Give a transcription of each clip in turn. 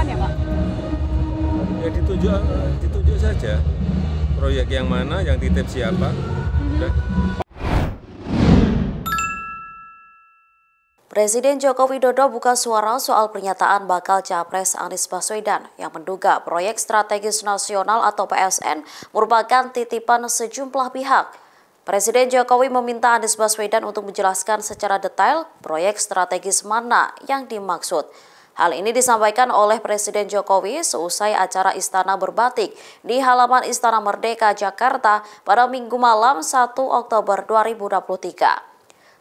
kapan ya Pak? Ya ditunjuk, ditunjuk saja proyek yang mana, yang titip siapa. Mhm. Presiden Joko Widodo buka suara soal pernyataan bakal capres Anies Baswedan yang menduga proyek strategis nasional atau PSN merupakan titipan sejumlah pihak. Presiden Jokowi meminta Anies Baswedan untuk menjelaskan secara detail proyek strategis mana yang dimaksud. Hal ini disampaikan oleh Presiden Jokowi seusai acara Istana Berbatik di halaman Istana Merdeka Jakarta pada Minggu malam 1 Oktober 2023.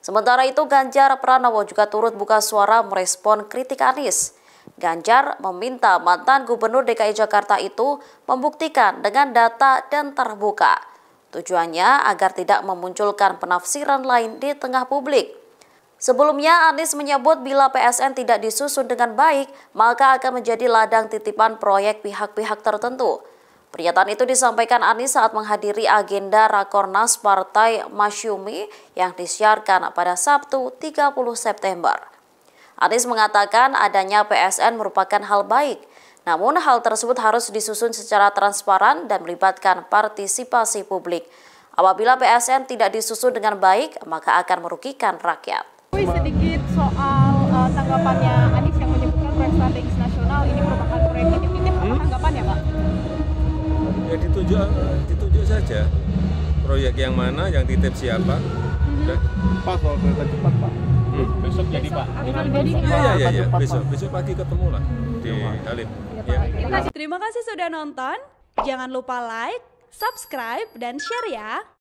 Sementara itu Ganjar Pranowo juga turut buka suara merespon kritik Anies. Ganjar meminta mantan gubernur DKI Jakarta itu membuktikan dengan data dan terbuka. Tujuannya agar tidak memunculkan penafsiran lain di tengah publik. Sebelumnya, Anies menyebut bila PSN tidak disusun dengan baik, maka akan menjadi ladang titipan proyek pihak-pihak tertentu. Pernyataan itu disampaikan Anies saat menghadiri agenda Rakornas Partai Masyumi yang disiarkan pada Sabtu 30 September. Anies mengatakan adanya PSN merupakan hal baik, namun hal tersebut harus disusun secara transparan dan melibatkan partisipasi publik. Apabila PSN tidak disusun dengan baik, maka akan merugikan rakyat tapi sedikit soal uh, tanggapannya Anies yang menyebutkan proyek strategis nasional ini merupakan proyek definitif apa hmm? tanggapannya Pak? Ya ditunjuk eh, ditunjuk saja proyek yang mana, yang titip siapa. Hmm. Pak kalau kereta cepat Pak. Hmm? Besok jadi Pak. Iya iya iya, iya. besok besok pagi ketemu lah di iya, Halim. Ya, ya. Terima kasih sudah nonton. Jangan lupa like, subscribe, dan share ya.